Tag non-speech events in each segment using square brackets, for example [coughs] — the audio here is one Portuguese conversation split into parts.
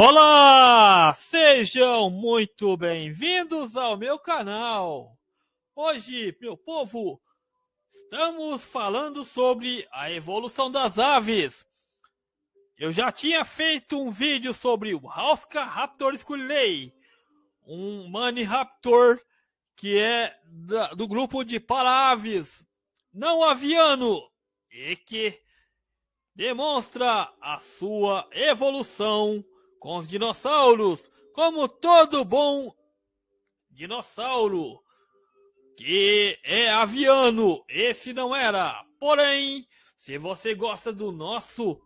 Olá! Sejam muito bem-vindos ao meu canal. Hoje, meu povo, estamos falando sobre a evolução das aves. Eu já tinha feito um vídeo sobre o Hauska Raptor Sculei, um maniraptor Raptor que é da, do grupo de para-aves não aviano e que demonstra a sua evolução com os dinossauros, como todo bom dinossauro que é aviano. Esse não era. Porém, se você gosta do nosso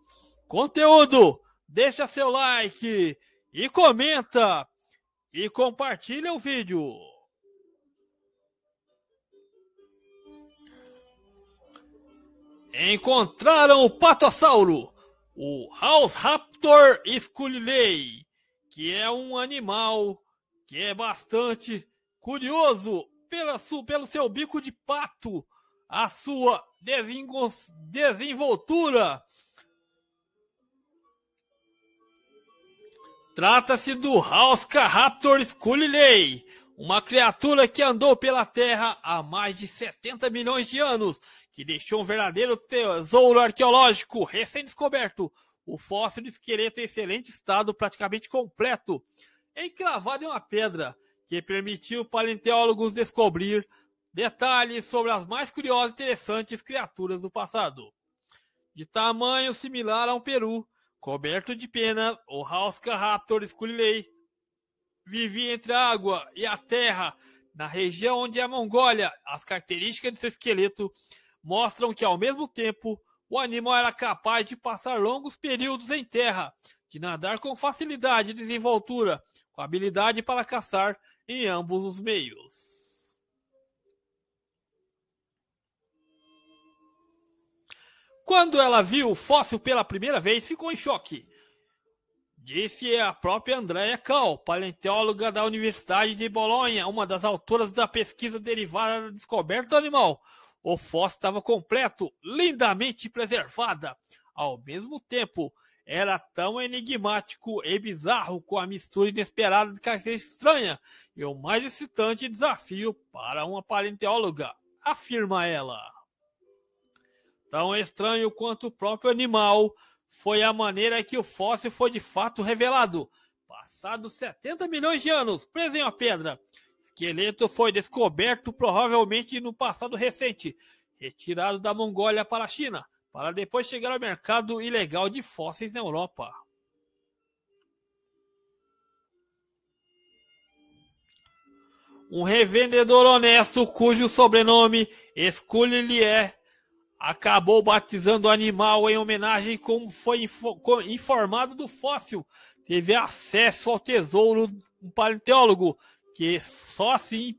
conteúdo, deixa seu like e comenta e compartilha o vídeo. Encontraram o patossauro o House Raptor Scully, que é um animal que é bastante curioso pela pelo seu bico de pato, a sua desenvoltura. Trata-se do House Raptor Scully, uma criatura que andou pela Terra há mais de 70 milhões de anos, que deixou um verdadeiro tesouro arqueológico recém-descoberto. O fóssil de esqueleto em excelente estado, praticamente completo, encravado em uma pedra, que permitiu paleontólogos descobrir detalhes sobre as mais curiosas e interessantes criaturas do passado. De tamanho similar a um peru, coberto de pena, o Hausca Raptor Scully vivia entre a água e a terra, na região onde é a Mongólia. As características de seu esqueleto mostram que, ao mesmo tempo, o animal era capaz de passar longos períodos em terra, de nadar com facilidade e desenvoltura, com habilidade para caçar em ambos os meios. Quando ela viu o fóssil pela primeira vez, ficou em choque. Disse a própria Andrea Cal, paleontóloga da Universidade de Bolonha, uma das autoras da pesquisa derivada da descoberta do animal. O fóssil estava completo, lindamente preservada. Ao mesmo tempo, era tão enigmático e bizarro com a mistura inesperada de características estranhas e o mais excitante desafio para uma paleontóloga, afirma ela. Tão estranho quanto o próprio animal, foi a maneira que o fóssil foi de fato revelado. Passados 70 milhões de anos, preso em uma pedra, esqueleto foi descoberto provavelmente no passado recente, retirado da Mongólia para a China, para depois chegar ao mercado ilegal de fósseis na Europa. Um revendedor honesto cujo sobrenome escolhe lhe é acabou batizando o animal em homenagem como foi informado do fóssil. Teve acesso ao tesouro um paleontólogo que só assim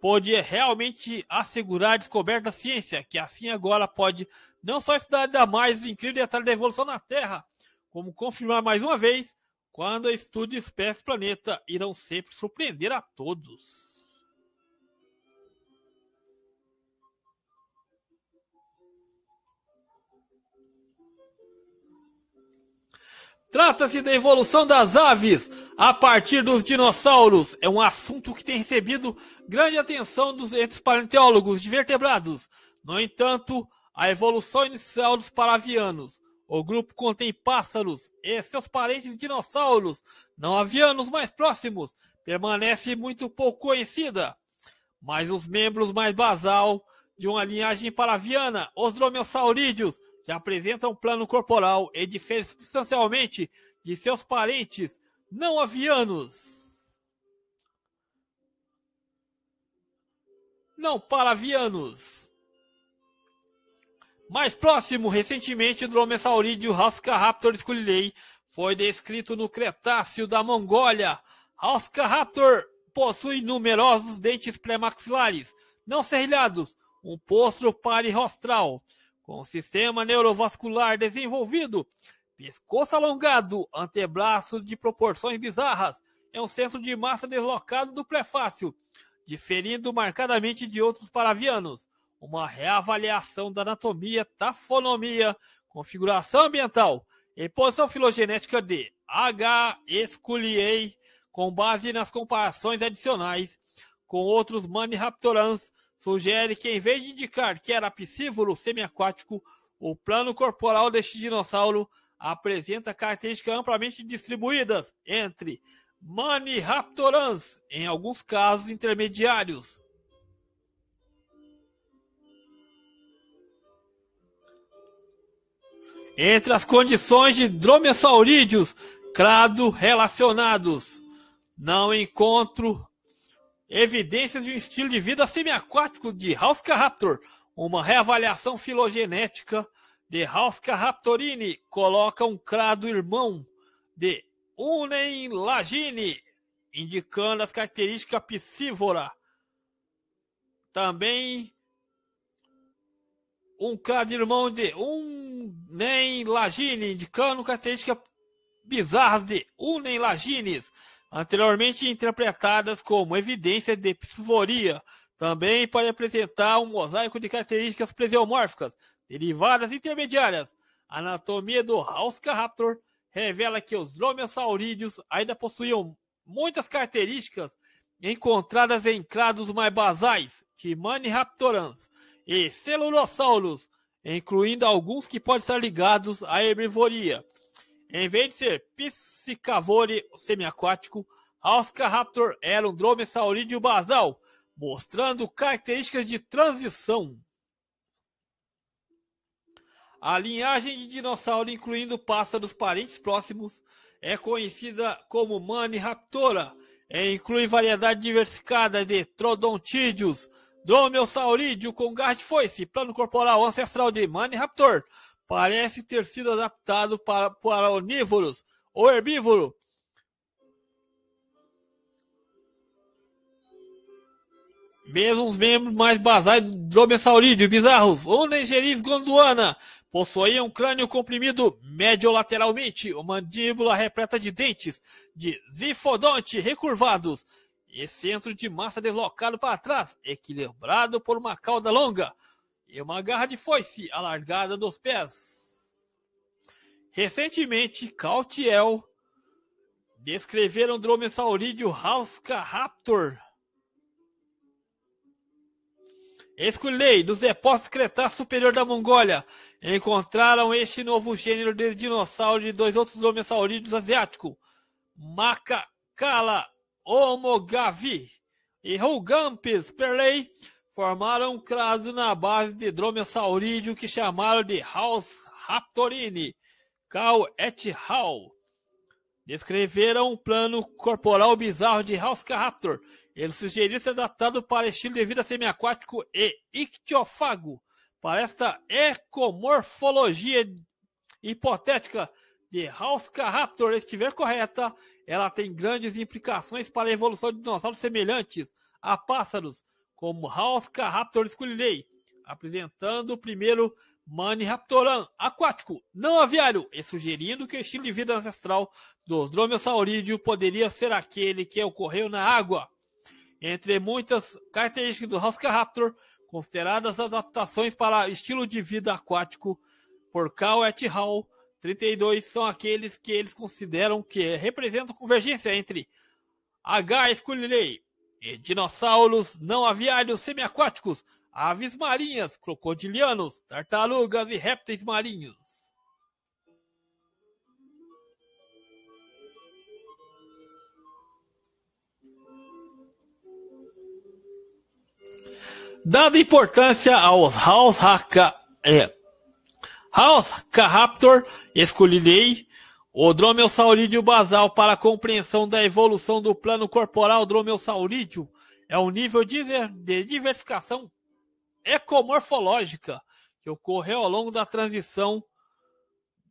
pode realmente assegurar a descoberta da ciência, que assim agora pode não só estudar ainda mais incrível detalhe da evolução na Terra, como confirmar mais uma vez quando estudos espécie planeta irão sempre surpreender a todos. Trata-se da evolução das aves a partir dos dinossauros. É um assunto que tem recebido grande atenção dos, entes paleontólogos de vertebrados. No entanto, a evolução inicial dos paravianos. O grupo contém pássaros e seus parentes dinossauros, não avianos mais próximos, permanece muito pouco conhecida. Mas os membros mais basal de uma linhagem palaviana, os dromeossaurídeos já apresentam plano corporal e difere substancialmente de seus parentes não avianos. Não palavianos. Mais próximo, recentemente, o dromeossaurídeo Raptor sculilei foi descrito no Cretáceo da Mongólia. Raptor possui numerosos dentes pré-maxilares, não serrilhados, um posto parirostral, com sistema neurovascular desenvolvido, pescoço alongado, antebraços de proporções bizarras, é um centro de massa deslocado do prefácio, diferindo marcadamente de outros paravianos. Uma reavaliação da anatomia, tafonomia, configuração ambiental e posição filogenética de H. Esculiei, com base nas comparações adicionais com outros Maniraptorans sugere que, em vez de indicar que era piscívoro semiaquático, o plano corporal deste dinossauro apresenta características amplamente distribuídas entre Maniraptorans, em alguns casos intermediários. Entre as condições de dromessaurídeos crado relacionados, não encontro Evidências de um estilo de vida semiaquático de Raptor. Uma reavaliação filogenética de Raptorini coloca um crado irmão de Unenlagine, indicando as características piscívora. Também um crado irmão de Unenlagine, indicando características bizarras de Unenlagines anteriormente interpretadas como evidências de piscivoria, também podem apresentar um mosaico de características plesiomórficas, derivadas intermediárias. A anatomia do Hauskaraptor revela que os dromeosaurídeos ainda possuíam muitas características encontradas em crados mais basais, maniraptorans e Celurosaurus, incluindo alguns que podem estar ligados à herbivoria. Em vez de ser Piscicavore semiaquático, Raptor era um saurídeo basal, mostrando características de transição. A linhagem de dinossauro, incluindo pássaros parentes próximos, é conhecida como Maniraptora e inclui variedade diversificada de troodontídeos, dromeosaurídeo com garra de foice, plano corporal ancestral de Maniraptor, parece ter sido adaptado para, para onívoros ou herbívoro. Mesmo os membros mais basais dromessaurídeo, bizarros, ou Negeris gondwana, possuíam um crânio comprimido médio lateralmente, uma mandíbula repleta de dentes de zifodonte recurvados e centro de massa deslocado para trás, equilibrado por uma cauda longa e uma garra de foice alargada dos pés. Recentemente, Cautiel descreveram dromeosaurídeo Raptor. Esculei, dos depósitos Cretáceos Superior da Mongólia, encontraram este novo gênero de dinossauro de dois outros dromessaurídeos asiáticos, Macacala Homogavi e Rougampis Perley, formaram um crado na base de dromeosaurídeo que chamaram de House Raptorini, Cal et Hal. Descreveram um plano corporal bizarro de Raptor. Ele sugeriu ser adaptado para estilo de vida semiaquático e ictiofago. Para esta ecomorfologia hipotética de Raptor estiver correta, ela tem grandes implicações para a evolução de dinossauros semelhantes a pássaros, como Hauska Raptor Sculinei, apresentando o primeiro Mani Raptoran aquático, não aviário, e sugerindo que o estilo de vida ancestral dos dromeosaurídeos poderia ser aquele que ocorreu na água. Entre muitas características do Hauska Raptor, consideradas adaptações para estilo de vida aquático por Cal et al. 32 são aqueles que eles consideram que representam convergência entre H. Scully e dinossauros não aviários semiaquáticos, aves marinhas, crocodilianos, tartarugas e répteis marinhos. Dada importância aos House Haka, é, House o dromeossaurídeo basal para a compreensão da evolução do plano corporal dromeossaurídeo é um nível de diversificação ecomorfológica que ocorreu ao longo da transição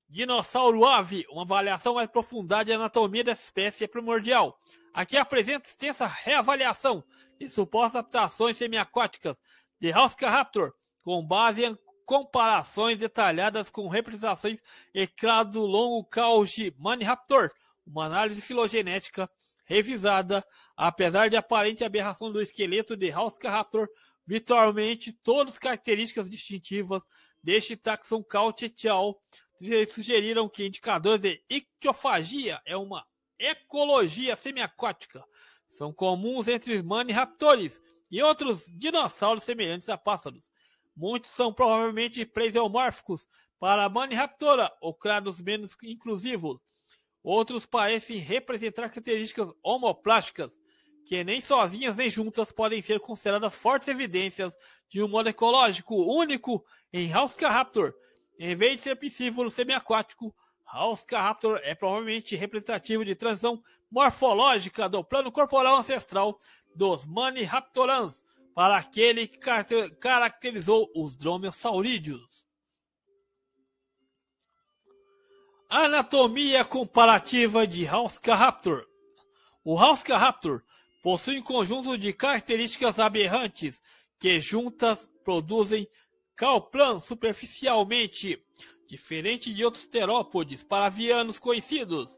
dinossauro-ave. Uma avaliação mais profunda da anatomia dessa espécie é primordial. Aqui apresenta extensa reavaliação de supostas adaptações semiaquáticas de raptor com base em comparações detalhadas com representações e do longo caos de Maniraptor, uma análise filogenética revisada, apesar de aparente aberração do esqueleto de Raptor, virtualmente todas as características distintivas deste taxon cautetial sugeriram que indicadores de ictiofagia é uma ecologia semiacótica. São comuns entre os maniraptores e outros dinossauros semelhantes a pássaros. Muitos são provavelmente pleiomórficos para a maniraptora ou crados menos inclusivos. Outros parecem representar características homoplásticas, que nem sozinhas nem juntas podem ser consideradas fortes evidências de um modo ecológico único em Raptor. Em vez de ser piscívoro semiaquático, Raptor é provavelmente representativo de transição morfológica do plano corporal ancestral dos Maniraptorans, para aquele que caracterizou os dromeosaurídeos. Anatomia comparativa de Hauscaraptor. O Hauscaraptor possui um conjunto de características aberrantes que juntas produzem calplan superficialmente, diferente de outros terópodes paravianos conhecidos.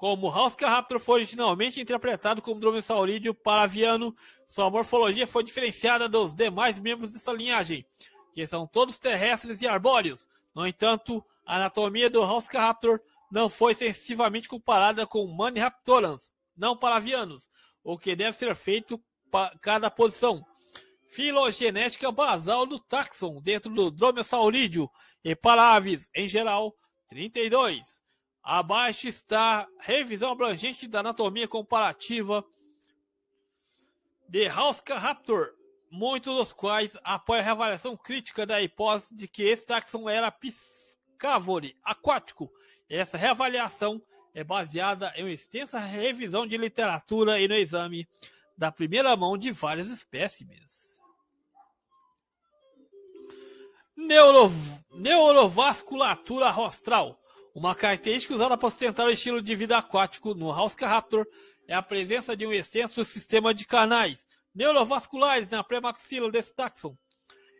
Como Raptor foi originalmente interpretado como dromeossaurídeo paraviano, sua morfologia foi diferenciada dos demais membros dessa linhagem, que são todos terrestres e arbóreos. No entanto, a anatomia do Raptor não foi sensivelmente comparada com Maniraptorans, não paravianos, o que deve ser feito para cada posição. Filogenética basal do taxon dentro do dromeossaurídeo e para aves em geral 32. Abaixo está revisão abrangente da anatomia comparativa de Hausca-Raptor, muitos dos quais apoiam a avaliação crítica da hipótese de que esse taxon era piscavore aquático. Essa reavaliação é baseada em uma extensa revisão de literatura e no exame da primeira mão de várias espécimes. Neuro... Neurovasculatura rostral uma característica usada para sustentar o estilo de vida aquático no House Raptor é a presença de um extenso sistema de canais neurovasculares na pré-maxila desse taxon.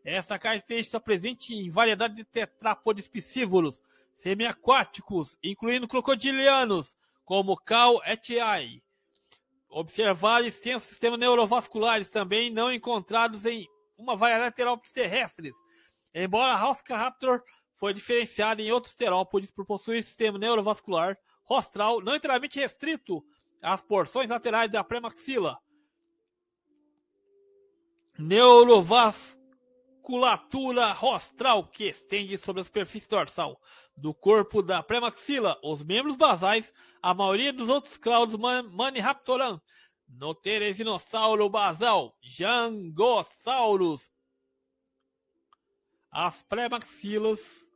Essa característica está presente em variedade de tetrápodes piscívoros semiaquáticos, incluindo crocodilianos, como Cal et al. Observar extensos sistemas neurovasculares também não encontrados em uma variedade lateral terrestres, embora Hauskaraptor Raptor foi diferenciada em outros terópodes por possuir sistema neurovascular rostral não inteiramente restrito às porções laterais da pré-maxila. Neurovasculatura rostral que estende sobre a superfície dorsal do corpo da pré-maxila, os membros basais, a maioria dos outros claudos Maniraptoran, Noteresinossauro basal, Jangosaurus, as pré-maxilas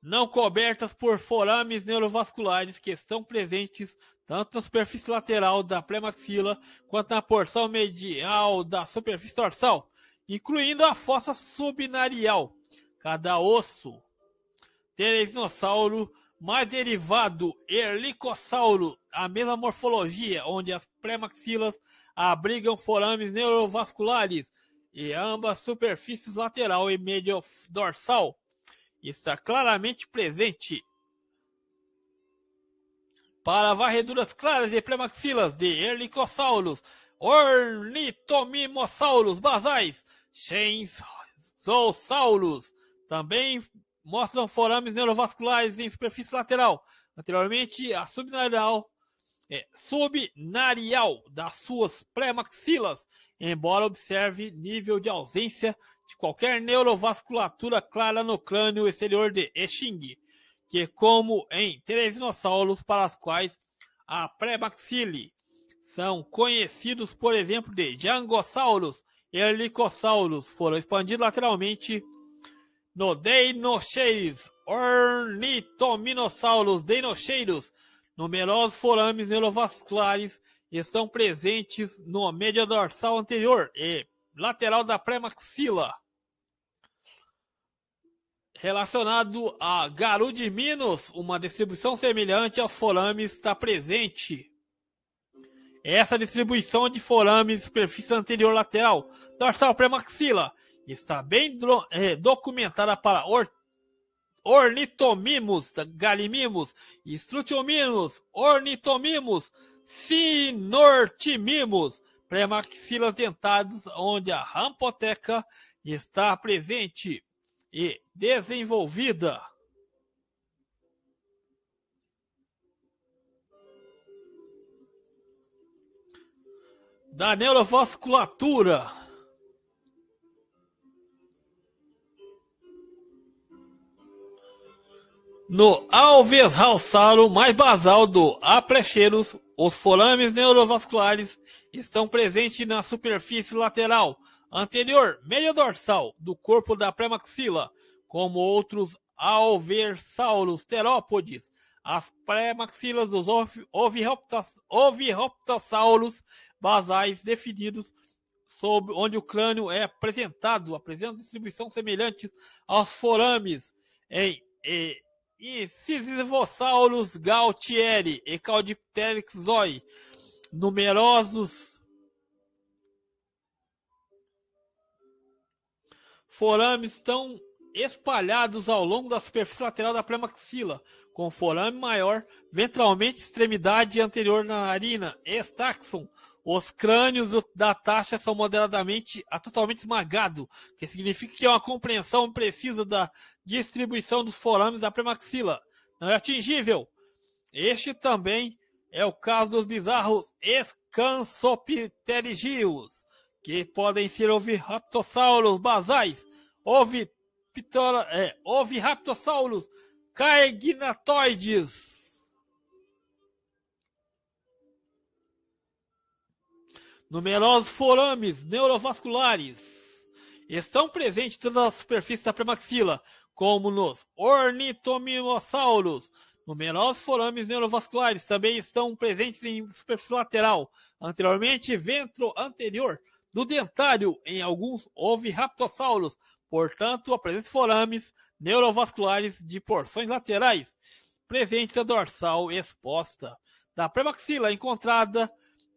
não cobertas por forames neurovasculares que estão presentes tanto na superfície lateral da pré-maxila quanto na porção medial da superfície dorsal, incluindo a fossa subnarial. Cada osso teresinossauro mais derivado erlicossauro, a mesma morfologia, onde as pré-maxilas abrigam forames neurovasculares e ambas superfícies lateral e médio dorsal está claramente presente. Para varreduras claras de premaxilas de Erlicossauros, Ornitomimossauros basais, Chensosauros, também mostram forames neurovasculares em superfície lateral. Anteriormente, a subnarial, é, subnarial das suas pré-maxilas embora observe nível de ausência de qualquer neurovasculatura clara no crânio exterior de Exing, que como em três dinossauros para as quais a pré-maxile são conhecidos, por exemplo, de Jangosaurus e Helicosaurus, foram expandidos lateralmente no Deinocheiros, Ornitominossauros, Deinocheiros, numerosos forames neurovasculares estão presentes no média dorsal anterior e lateral da pré-maxila. Relacionado a Garu de Minos, uma distribuição semelhante aos forames está presente. Essa distribuição de forames superfície anterior lateral, dorsal pré-maxila, está bem é, documentada para or ornitomimus, galimimus, strutiomimus, ornitomimus, sinortimimos, pré-maxilas dentados, onde a rampoteca está presente e desenvolvida. Da neurovasculatura, No alveolar mais basal do aprecheiros, os forames neurovasculares estão presentes na superfície lateral, anterior, meio dorsal do corpo da pré-maxila, como outros alveolos terópodes. As pré-maxilas dos oviraptossauros basais definidos sob onde o crânio é apresentado apresentam distribuição semelhante aos forames em, em e Cisivossauros gaultieri e Caudipteryx zoi, numerosos forames estão espalhados ao longo da superfície lateral da premaxila, com forame maior ventralmente extremidade anterior na narina, estaxon, os crânios da taxa são moderadamente a ah, totalmente esmagado, que significa que há é uma compreensão precisa da distribuição dos forames da premaxila. Não é atingível. Este também é o caso dos bizarros escansopterigios, que podem ser oviraptossauros basais, oviraptossauros é, oviraptossauros caignatoides Numerosos forames neurovasculares estão presentes em todas as superfícies da premaxila, como nos ornitomimossauros. Numerosos forames neurovasculares também estão presentes em superfície lateral, anteriormente ventro anterior do dentário em alguns oviraptossauros, portanto, a presença de forames neurovasculares de porções laterais, presente a dorsal exposta. Da premaxila encontrada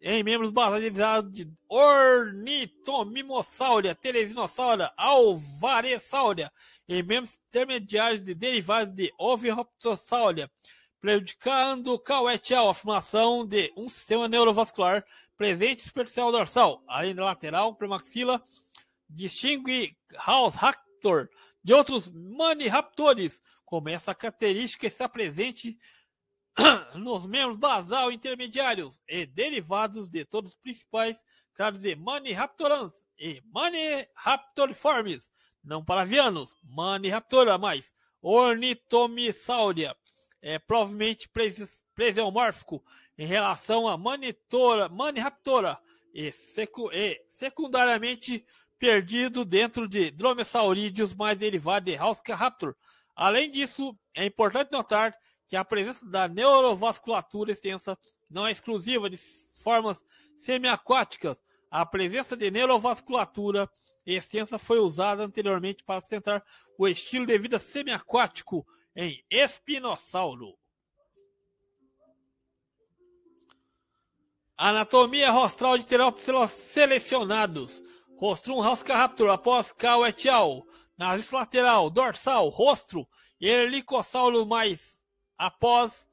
em membros basalizados de Ornitomimosauria, Telesinosauria, Alvaresauria, em membros intermediários de derivados de Oviraptosauria, prejudicando Cal et a formação de um sistema neurovascular presente superficial dorsal, além da lateral, premaxila, distingue House Raptor de outros Maniraptores, como essa característica está presente [coughs] nos membros basal intermediários e derivados de todos os principais clados de Maniraptorans e Maniraptoriformes, não paravianos, Maniraptora, mas Ornitomisauria. É provavelmente plesiomórfico em relação a Manitora, Maniraptora e, secu e secundariamente perdido dentro de Dromessaurídeos mais derivado de raptor. Além disso, é importante notar que a presença da neurovasculatura extensa não é exclusiva de formas semiaquáticas. A presença de neurovasculatura extensa foi usada anteriormente para sustentar o estilo de vida semiaquático em espinossauro. Anatomia rostral de terópsilos selecionados. Rostrum Raptor após Kao et al. Nariz lateral, dorsal, rostro, Erlicossauro mais após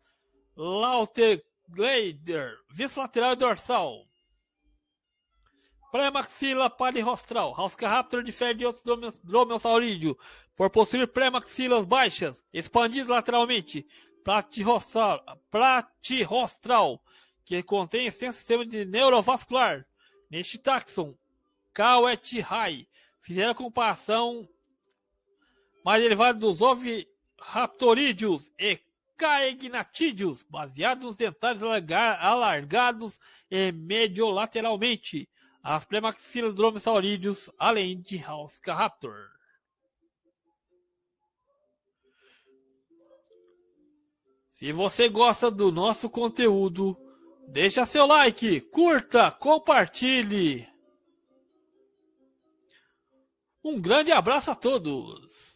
Lauterglider, vice lateral e dorsal. Pré-maxila palirrostral. Raptor difere de outros dromeosaurídeos por possuir pré-maxilas baixas, expandidas lateralmente. Platirrostral, platirrostral, que contém extenso sistema de neurovascular. Neste taxon, Kao et Hai fizeram comparação mais elevada dos oviraptorídeos e carignatídeos, baseados nos detalhes alargados e mediolateralmente, as premaxilas saurídeos, além de Hauscaraptor. Se você gosta do nosso conteúdo, deixa seu like, curta, compartilhe. Um grande abraço a todos!